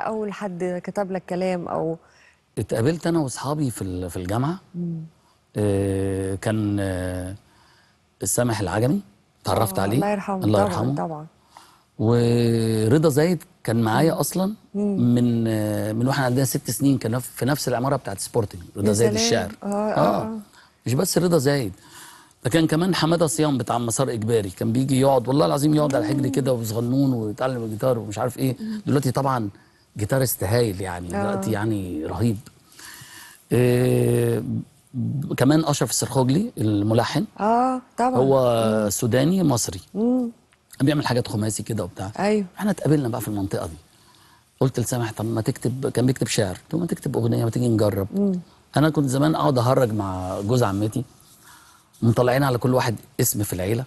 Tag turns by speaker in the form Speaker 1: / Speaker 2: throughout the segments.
Speaker 1: اول حد كتب لك كلام او
Speaker 2: اتقابلت انا واصحابي في في الجامعه آه، كان آه، السامح العجمي اتعرفت آه، عليه الله يرحمه الله يرحمه طبعا ورضا زايد كان معايا اصلا من من واحنا عندنا ست سنين كان في نفس العماره بتاعت سبورتنج رضا زايد الشاعر آه, آه, آه. مش بس رضا زايد ده كان كمان حماده صيام بتاع مسار اجباري كان بيجي يقعد والله العظيم يقعد على حجري كده وصغنون ويتعلم الجيتار ومش عارف ايه دلوقتي طبعا جيتارست هايل يعني دلوقتي آه. يعني رهيب إيه كمان اشرف السرخوجلي الملحن
Speaker 1: اه طبعا
Speaker 2: هو سوداني مصري امم بيعمل حاجات خماسي كده وبتاع ايوه احنا اتقابلنا بقى في المنطقه دي قلت لسامح طب ما تكتب كان بيكتب شعر طب ما تكتب اغنيه ما تيجي نجرب مم. انا كنت زمان اقعد اهرج مع جوز عمتي مطلعين على كل واحد اسم في العيله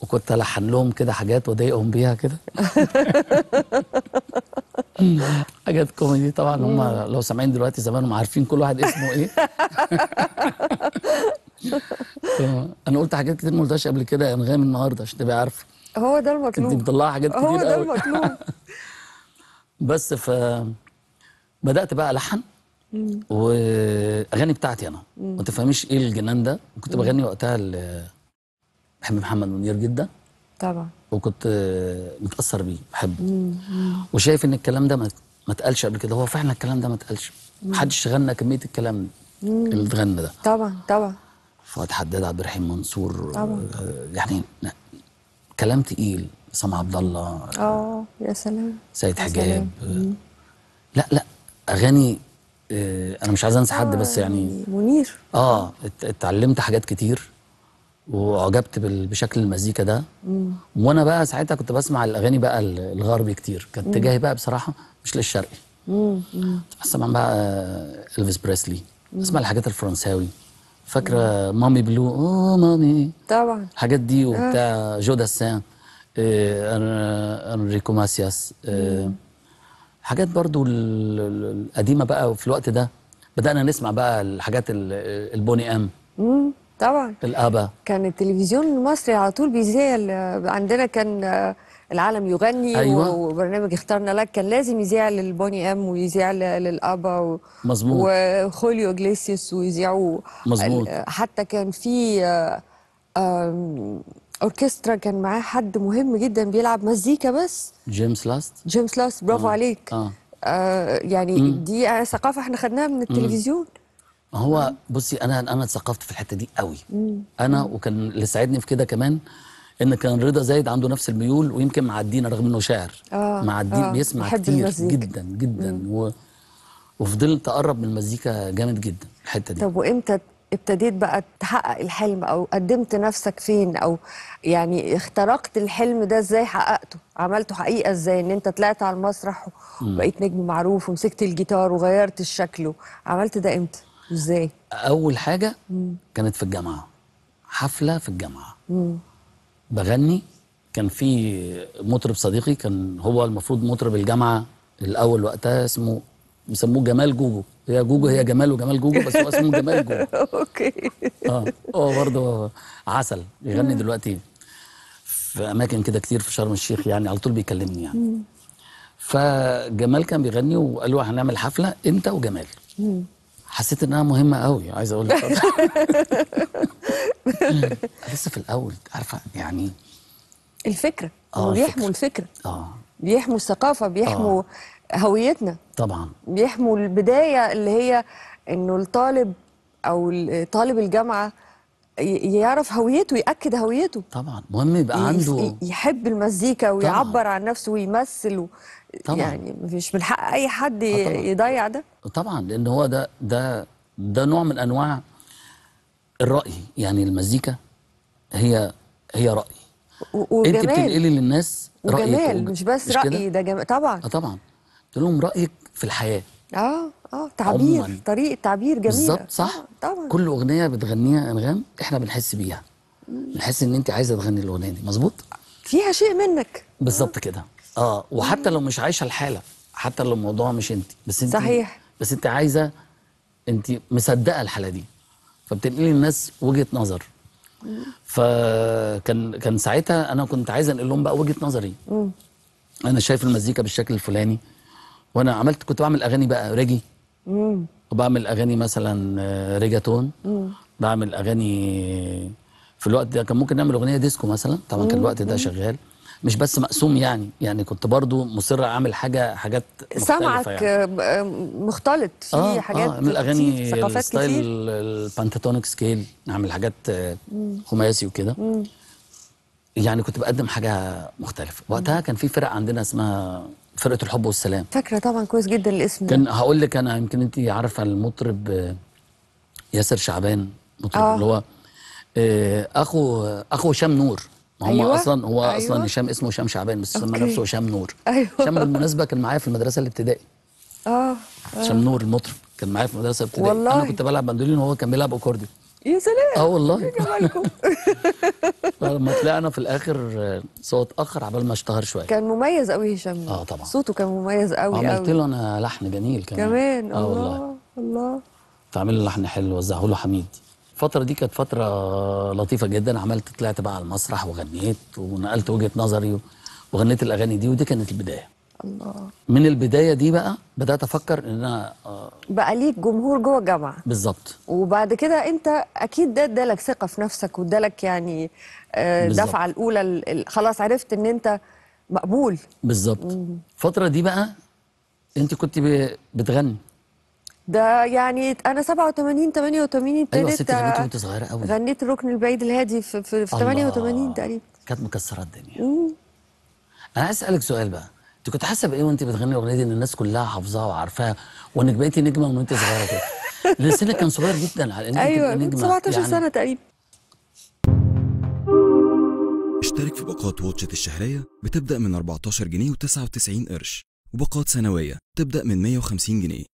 Speaker 2: وكنت الحن لهم كده حاجات واضايقهم بيها كده حاجات كوميدي طبعا هم لو سامعين دلوقتي زمانهم عارفين كل واحد اسمه ايه انا قلت حاجات كتير ما قلتهاش قبل كده انغام النهارده عشان تبقى عارفه هو ده المطلوب انت بتطلعي حاجات كتير هو ده المطلوب بس ف بدات بقى الحن واغاني بتاعتي انا ما تفهميش ايه الجنان ده كنت بغني وقتها بحب محمد منير جدا طبعا وكنت آه، متاثر بيه بحبه وشايف ان الكلام ده ما اتقالش قبل كده هو فعلا الكلام ده ما اتقالش محدش غنى كميه الكلام اللي اتغنى ده
Speaker 1: طبعا طبعا
Speaker 2: فؤاد حداد عبد الرحيم منصور طبعا آه، يعني كلام تقيل سام عبد الله آه،,
Speaker 1: اه يا سلام سيد حجاب
Speaker 2: لا لا اغاني انا مش عايز انسى حد بس يعني منير اه اتعلمت حاجات كتير واعجبت بشكل المزيكا ده مم. وانا بقى ساعتها كنت بسمع الاغاني بقى الغربي كتير كان اتجاهي بقى بصراحه مش للشرقي اسمع بقى الفيس بريسلي اسمع الحاجات الفرنساوي فاكره مامي بلو اوه مامي طبعا الحاجات دي آه. وبتاع آه. جو داسان آه انريكو ماسياس آه، حاجات برضو القديمه بقى وفي الوقت ده بدانا نسمع بقى الحاجات البوني ام مم. طبعا الابا
Speaker 1: كان التلفزيون المصري على طول بيذيع عندنا كان آه، العالم يغني أيوة. وبرنامج اخترنا لك كان لازم يذيع للبوني ام ويذيع للابا و... مظبوط وخوليو جليسيوس ويذيعوا مظبوط حتى كان في آه، اوركسترا كان معاه حد مهم جدا بيلعب مزيكا بس
Speaker 2: جيمس لاست
Speaker 1: جيمس لاست برافو آه. عليك
Speaker 2: آه. آه
Speaker 1: يعني مم. دي ثقافه احنا خدناها من التلفزيون مم.
Speaker 2: هو نعم. بصي انا انا اتثقفت في الحته دي قوي انا وكان اللي ساعدني في كده كمان ان كان رضا زايد عنده نفس الميول ويمكن معدينا رغم انه شاعر آه معدي آه بيسمع كتير المزيك. جدا جدا و... وفضلت اقرب من المزيكا جامد جدا الحته دي طب
Speaker 1: وامتى ابتديت بقى تحقق الحلم او قدمت نفسك فين او يعني اخترقت الحلم ده ازاي حققته عملته حقيقه ازاي ان انت طلعت على المسرح وبقيت نجم معروف ومسكت الجيتار وغيرت شكله عملت ده امتى ازاي
Speaker 2: اول حاجه مم. كانت في الجامعه حفله في الجامعه مم. بغني كان في مطرب صديقي كان هو المفروض مطرب الجامعه الاول وقتها اسمه بيسموه جمال جوجو هي جوجو هي جمال وجمال جوجو بس هو اسمه جمال جوجو اوكي اه هو برضه عسل بيغني دلوقتي في اماكن كده كتير في شرم الشيخ يعني على طول بيكلمني يعني مم. فجمال كان بيغني وقال له هنعمل حفله انت وجمال مم. حسيت انها مهمه قوي عايز اقول لك لسه في الاول عارفه يعني
Speaker 1: الفكره آه بيحموا الفكره اه بيحموا الثقافه بيحموا آه. هويتنا طبعا بيحموا البدايه اللي هي انه الطالب او طالب الجامعه يعرف هويته ياكد هويته
Speaker 2: طبعا مهم
Speaker 1: يبقى عنده يحب المزيكا ويعبر طبعاً. عن نفسه ويمثل و... طبعا يعني مش
Speaker 2: من حق اي حد آه، يضيع ده طبعا لان هو ده ده ده نوع من انواع الراي يعني المزيكا هي هي راي
Speaker 1: وجمال انت بتنقلي
Speaker 2: للناس رايك وجمال مش بس مش رايي ده
Speaker 1: جمال طبعا آه،
Speaker 2: طبعا تقول لهم رايك في الحياه اه اه تعبير عموماً.
Speaker 1: طريقه تعبير جميله بالظبط آه، صح آه
Speaker 2: طبعا كل اغنيه بتغنيها انغام احنا بنحس بيها بنحس ان انت عايزه تغني الاغنيه دي مظبوط فيها شيء منك بالظبط آه. كده اه وحتى لو مش عايشه الحاله حتى لو الموضوع مش انت بس انت صحيح بس انت عايزه انت مصدقه الحاله دي فبتنقلي الناس وجهه نظر فكان كان ساعتها انا كنت عايز انقل لهم بقى وجهه نظري انا شايف المزيكا بالشكل الفلاني وانا عملت كنت بعمل اغاني بقى ريجي وبعمل اغاني مثلا آه، ريجاتون بعمل اغاني في الوقت ده كان ممكن نعمل اغنيه ديسكو مثلا طبعا كان الوقت ده شغال مش بس مقسوم يعني يعني كنت برضو مصر اعمل حاجه حاجات سمعك يعني. آه،
Speaker 1: آه، مختلط في آه حاجات آه من الاغاني ستايل
Speaker 2: البانتاتونيك سكيل اعمل حاجات خماسي وكده يعني كنت بقدم حاجه مختلفه وقتها كان في فرق عندنا اسمها فرقه الحب والسلام
Speaker 1: فاكره طبعا كويس جدا الاسم كان هقول
Speaker 2: لك انا يمكن انت عارفه المطرب آه، ياسر شعبان مطرب آه. اللي هو آه، اخو اخو هشام نور ما هم أيوة. اصلا هو أيوة. اصلا هشام اسمه هشام شعبان بس سمى نفسه هشام نور أيوة. هشام بالمناسبه كان معايا في المدرسه الابتدائي
Speaker 1: اه, آه. هشام نور
Speaker 2: المطرب كان معايا في المدرسه الابتدائي انا كنت بلعب بندولين وهو كان بيلعب اكورديون
Speaker 1: يا سلام اه والله يا جمالكم
Speaker 2: لما طلعنا في الاخر آه، صوت اخر عبال ما اشتهر شويه
Speaker 1: كان مميز قوي هشام اه طبعا صوته كان مميز قوي قوي عملت له
Speaker 2: انا لحن جميل كمان كمان اه والله الله فعمل له لحن حلو وزعه له حميد الفترة دي كانت فترة لطيفة جدا عملت طلعت بقى على المسرح وغنيت ونقلت وجهة نظري وغنيت الأغاني دي ودي كانت البداية الله من البدايه دي بقى بدات افكر ان انا آه بقى ليك جمهور جوه الجامعه بالظبط وبعد
Speaker 1: كده انت اكيد ده ادالك ثقه في نفسك وادالك يعني آه الاولى خلاص عرفت ان انت مقبول
Speaker 2: بالظبط الفتره دي بقى انت كنت بتغني
Speaker 1: ده يعني انا 87 88 ابتديت ايوه ست غنيتي وانت صغيره قوي غنيت الركن البعيد الهادي في في, في 88 تقريبا
Speaker 2: كانت مكسره الدنيا مم. انا عايز اسالك سؤال بقى انت كنت حاسه بايه وانت بتغني الاغنيه دي ان الناس كلها حافظاها وعارفاها وانك بقيتي نجمه وانت صغيره كده لان سنك كان صغير جدا على انك ايوه نجمه 17 يعني... سنه تقريبا اشترك في باقات واتشت الشهريه بتبدا من 14 جنيه و99 قرش وباقات سنويه تبدا من 150 جنيه